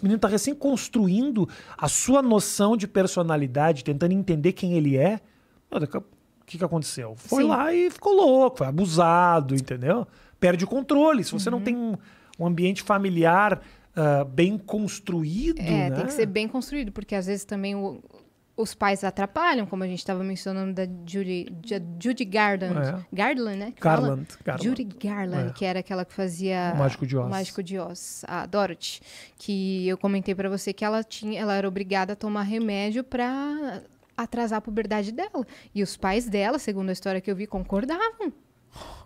O menino está recém construindo a sua noção de personalidade, tentando entender quem ele é. O que, que aconteceu? Foi Sim. lá e ficou louco, foi abusado, entendeu? Perde o controle. Se você uhum. não tem um, um ambiente familiar uh, bem construído. É, né? tem que ser bem construído, porque às vezes também o, os pais atrapalham, como a gente estava mencionando da Judy, Judy Garland. É. Garland, né? Garland, Garland. Judy Garland, é. que era aquela que fazia... O Mágico de Oz. O Mágico de Oz. A Dorothy. Que eu comentei para você que ela, tinha, ela era obrigada a tomar remédio para atrasar a puberdade dela. E os pais dela, segundo a história que eu vi, concordavam.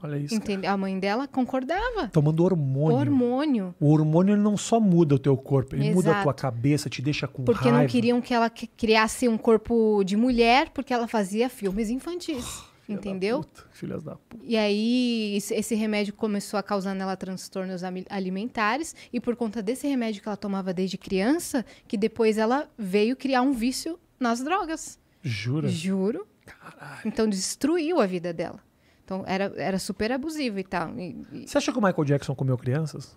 Olha isso. A mãe dela concordava. Tomando hormônio. Hormônio. O hormônio ele não só muda o teu corpo, ele Exato. muda a tua cabeça, te deixa com porque raiva. Porque não queriam que ela criasse um corpo de mulher, porque ela fazia filmes infantis. Filha entendeu? Da puta, filhas da puta. E aí, esse remédio começou a causar nela transtornos alimentares, e por conta desse remédio que ela tomava desde criança, que depois ela veio criar um vício nas drogas. Jura? Juro. Caralho. Então destruiu a vida dela. Então era, era super abusivo e tal. E, e... Você acha que o Michael Jackson comeu crianças?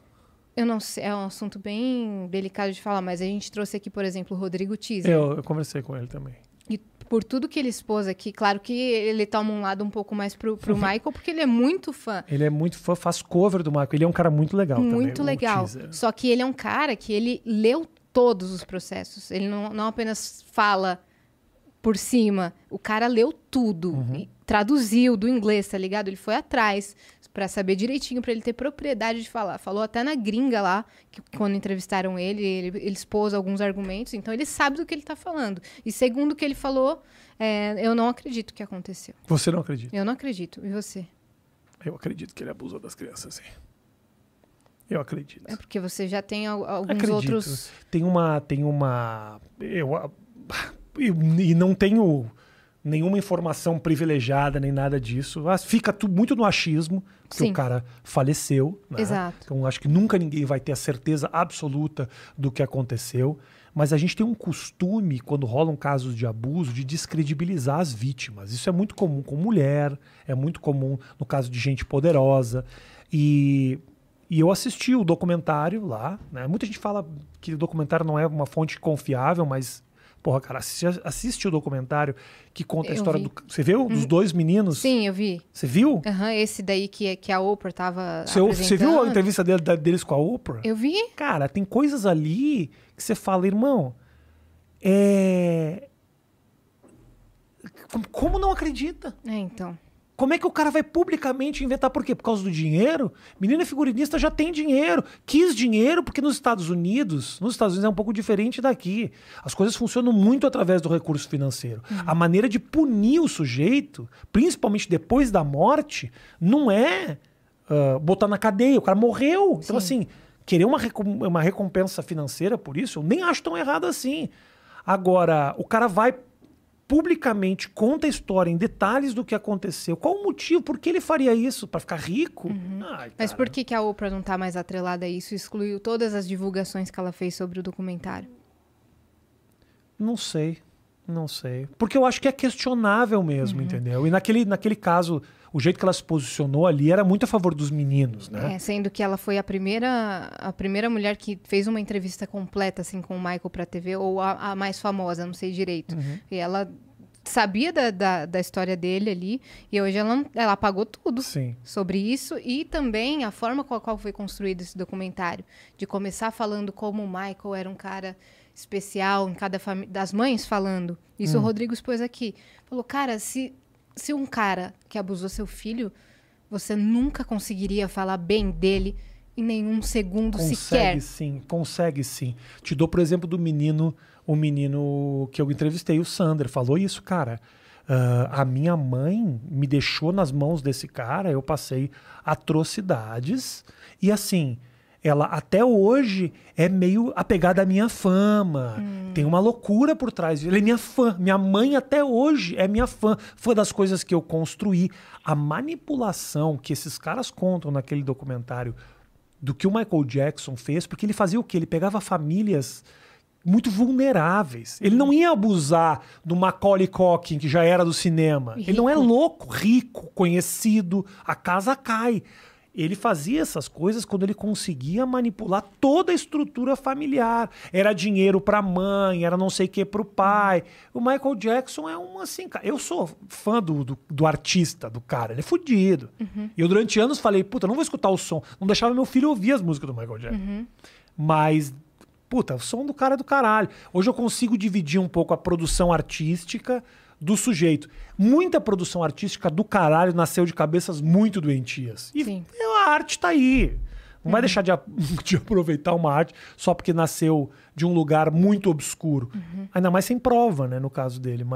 Eu não sei, é um assunto bem delicado de falar, mas a gente trouxe aqui, por exemplo, o Rodrigo Teaser. Eu, eu conversei com ele também. E por tudo que ele expôs aqui, claro que ele toma um lado um pouco mais pro, pro uhum. Michael, porque ele é muito fã. Ele é muito fã, faz cover do Michael. Ele é um cara muito legal muito também. legal. Só que ele é um cara que ele leu todos os processos. Ele não, não apenas fala por cima. O cara leu tudo. Uhum. E, traduziu do inglês, tá ligado? Ele foi atrás para saber direitinho, para ele ter propriedade de falar. Falou até na gringa lá, que quando entrevistaram ele, ele, ele expôs alguns argumentos, então ele sabe do que ele tá falando. E segundo o que ele falou, é, eu não acredito que aconteceu. Você não acredita? Eu não acredito. E você? Eu acredito que ele abusou das crianças, sim. Eu acredito. É porque você já tem alguns acredito. outros. Tem uma. Tem uma. Eu, eu, e não tenho nenhuma informação privilegiada, nem nada disso. Fica tu, muito no achismo, que o cara faleceu. Né? Exato. Então acho que nunca ninguém vai ter a certeza absoluta do que aconteceu. Mas a gente tem um costume, quando rolam casos de abuso, de descredibilizar as vítimas. Isso é muito comum com mulher, é muito comum no caso de gente poderosa. E e eu assisti o documentário lá. Né? Muita gente fala que o documentário não é uma fonte confiável, mas Porra, cara, assiste, assiste o documentário que conta eu a história vi. do. Você viu? Hum. Dos dois meninos? Sim, eu vi. Você viu? Aham, uhum, esse daí que, que a Oprah tava. Você, viu a entrevista dele, deles com a Oprah? Eu vi. Cara, tem coisas ali que você fala, irmão. É. Como não acredita? É, então. Como é que o cara vai publicamente inventar? Por quê? Por causa do dinheiro? Menina é figurinista já tem dinheiro, quis dinheiro, porque nos Estados Unidos, nos Estados Unidos é um pouco diferente daqui. As coisas funcionam muito através do recurso financeiro. Uhum. A maneira de punir o sujeito, principalmente depois da morte, não é uh, botar na cadeia. O cara morreu. Então, Sim. Então, assim, querer uma, uma recompensa financeira por isso, eu nem acho tão errado assim. Agora, o cara vai publicamente conta a história em detalhes do que aconteceu. Qual o motivo? Por que ele faria isso? Para ficar rico? Uhum. Ai, Mas por que, que a Oprah não está mais atrelada a isso? Excluiu todas as divulgações que ela fez sobre o documentário? Não sei. Não sei. Porque eu acho que é questionável mesmo, uhum. entendeu? E naquele, naquele caso, o jeito que ela se posicionou ali era muito a favor dos meninos, né? É, sendo que ela foi a primeira, a primeira mulher que fez uma entrevista completa assim com o Michael para TV ou a, a, mais famosa, não sei direito. Uhum. E ela sabia da, da, da, história dele ali e hoje ela, ela apagou tudo Sim. sobre isso e também a forma com a qual foi construído esse documentário de começar falando como o Michael era um cara especial em cada família das mães falando isso hum. o Rodrigo expôs aqui falou cara se se um cara que abusou seu filho você nunca conseguiria falar bem dele em nenhum segundo consegue, sequer. Consegue sim, consegue sim. Te dou, por exemplo, do menino, o menino que eu entrevistei, o Sander, falou isso, cara. Uh, a minha mãe me deixou nas mãos desse cara, eu passei atrocidades. E assim, ela até hoje é meio apegada à minha fama. Hum. Tem uma loucura por trás. Ele é minha fã. Minha mãe até hoje é minha fã. Fã das coisas que eu construí. A manipulação que esses caras contam naquele documentário do que o Michael Jackson fez, porque ele fazia o quê? Ele pegava famílias muito vulneráveis. Ele não ia abusar do Macaulay Culkin, que já era do cinema. Rico. Ele não é louco, rico, conhecido, a casa cai. Ele fazia essas coisas quando ele conseguia manipular toda a estrutura familiar. Era dinheiro para a mãe, era não sei o que para o pai. O Michael Jackson é um assim, cara. Eu sou fã do, do, do artista, do cara. Ele é fodido. Uhum. Eu durante anos falei, puta, não vou escutar o som. Não deixava meu filho ouvir as músicas do Michael Jackson. Uhum. Mas puta, o som do cara é do caralho. Hoje eu consigo dividir um pouco a produção artística do sujeito. Muita produção artística do caralho nasceu de cabeças muito doentias. E Sim. é a arte está aí. Não vai uhum. deixar de, de, aproveitar uma arte só porque nasceu de um lugar muito obscuro. Uhum. Ainda mais sem prova, né, no caso dele.